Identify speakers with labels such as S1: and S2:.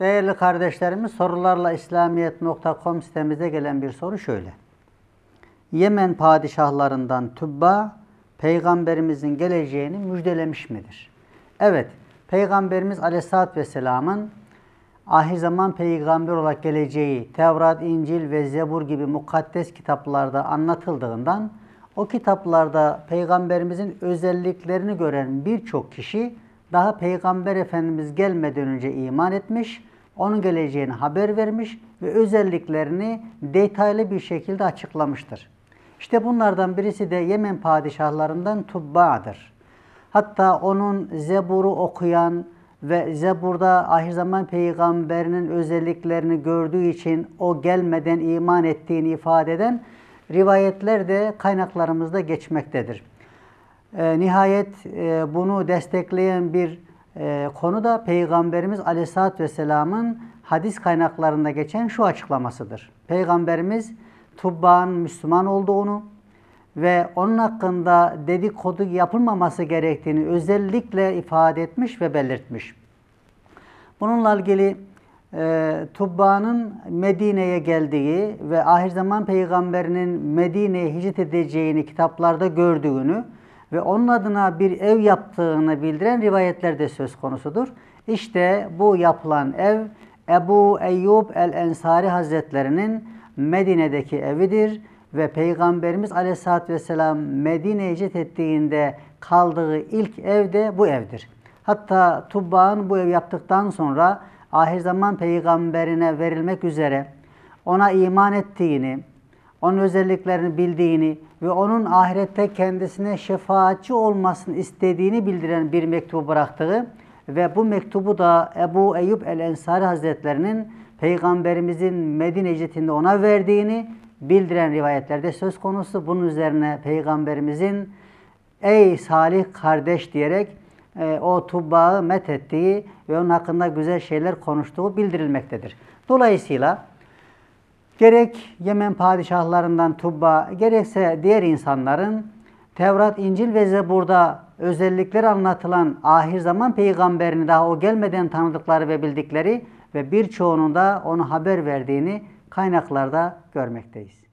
S1: Değerli kardeşlerimiz sorularla İslamiyet.com sitemize gelen bir soru şöyle. Yemen padişahlarından Tübba peygamberimizin geleceğini müjdelemiş midir? Evet, peygamberimiz Aleyhisselatü Vesselam'ın ahir zaman peygamber olarak geleceği Tevrat, İncil ve Zebur gibi mukaddes kitaplarda anlatıldığından o kitaplarda peygamberimizin özelliklerini gören birçok kişi daha peygamber efendimiz gelmeden önce iman etmiş onun geleceğini haber vermiş ve özelliklerini detaylı bir şekilde açıklamıştır. İşte bunlardan birisi de Yemen padişahlarından Tubba'dır. Hatta onun Zebur'u okuyan ve Zebur'da ahir zaman peygamberinin özelliklerini gördüğü için o gelmeden iman ettiğini ifade eden rivayetler de kaynaklarımızda geçmektedir. Ee, nihayet e, bunu destekleyen bir e, konu da Peygamberimiz Aleyhisselatü Vesselam'ın hadis kaynaklarında geçen şu açıklamasıdır. Peygamberimiz Tubba'nın Müslüman olduğunu ve onun hakkında dedikodu yapılmaması gerektiğini özellikle ifade etmiş ve belirtmiş. Bununla ilgili e, Tubba'nın Medine'ye geldiği ve ahir zaman peygamberinin Medine'ye hicret edeceğini kitaplarda gördüğünü ve onun adına bir ev yaptığını bildiren rivayetler de söz konusudur. İşte bu yapılan ev Ebu Eyyub el-Ensari Hazretlerinin Medine'deki evidir ve Peygamberimiz Aleyhisselatü Vesselam Medine'ye hicret ettiğinde kaldığı ilk ev de bu evdir. Hatta Tubba'nın bu ev yaptıktan sonra ahir zaman peygamberine verilmek üzere ona iman ettiğini, onun özelliklerini bildiğini ve onun ahirette kendisine şefaatçi olmasını istediğini bildiren bir mektubu bıraktığı ve bu mektubu da Ebu Eyyub el-Ensari Hazretlerinin Peygamberimizin Medine hicretinde ona verdiğini bildiren rivayetlerde söz konusu. Bunun üzerine Peygamberimizin ey salih kardeş diyerek e, o tubbağı methettiği ve onun hakkında güzel şeyler konuştuğu bildirilmektedir. Dolayısıyla Gerek Yemen padişahlarından Tubba, gerekse diğer insanların Tevrat, İncil ve Zebur'da özellikleri anlatılan ahir zaman peygamberini daha o gelmeden tanıdıkları ve bildikleri ve birçoğunun da onu haber verdiğini kaynaklarda görmekteyiz.